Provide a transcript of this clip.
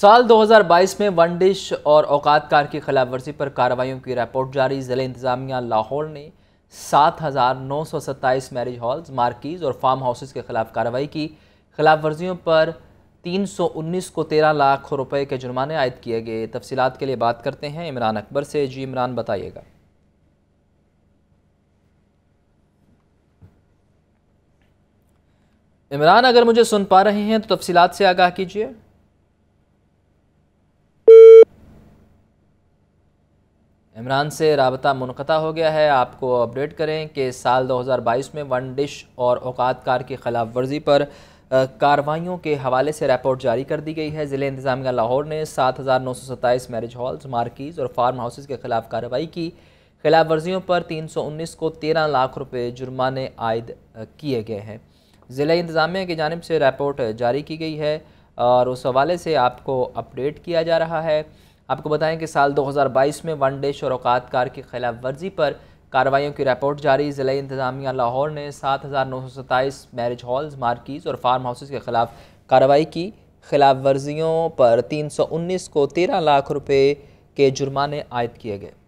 साल 2022 में वनडिश और औकात कार की खिलाफवर्जी पर कार्रवाइयों की रिपोर्ट जारी ज़िले इंतजामिया लाहौर ने सात हज़ार नौ सौ सत्ताईस मैरिज हॉल्स मार्किज और फार्म हाउसेस के खिलाफ कार्रवाई की खिलाफवर्जियों पर तीन सौ उन्नीस को तेरह लाख रुपए के जुर्माने आयद किए गए तफसीत के लिए बात करते हैं इमरान अकबर से जी इमरान बताइएगा इमरान अगर मुझे सुन पा रहे हैं तो तफसीत से आगाह कीजिए इमरान से रबता मुनता हो गया है आपको अपडेट करें कि साल 2022 में वन डिश और औकात कार की खिलाफ वर्जी पर कार्रवाइयों के हवाले से रिपोर्ट जारी कर दी गई है ज़िले इंतजामिया लाहौर ने सात हज़ार नौ सौ सत्ताईस मैरिज हॉल्स मार्किज़ और फार्म हाउसेज़ के खिलाफ कार्रवाई की खिलाफ वर्जियों पर तीन सौ उन्नीस को तेरह लाख रुपये जुर्माने आयद किए गए हैं ज़िला इंतजामिया की जानब से रिपोर्ट जारी की गई है और उस हवाले से आपको अपडेट किया जा रहा है आपको बताएं कि साल 2022 में वनडे शुरुआत कार की खिलाफ वर्जी पर कार्रवाइयों की रिपोर्ट जारी ज़िला इंतजामिया लाहौर ने सात हज़ार नौ सौ सत्ताईस मैरिज हॉल्स मार्किज़ और फार्म हाउसेज के खिलाफ कार्रवाई की खिलाफ वर्जियों पर तीन सौ उन्नीस को तेरह लाख रुपये के जुर्माने आयद किए गए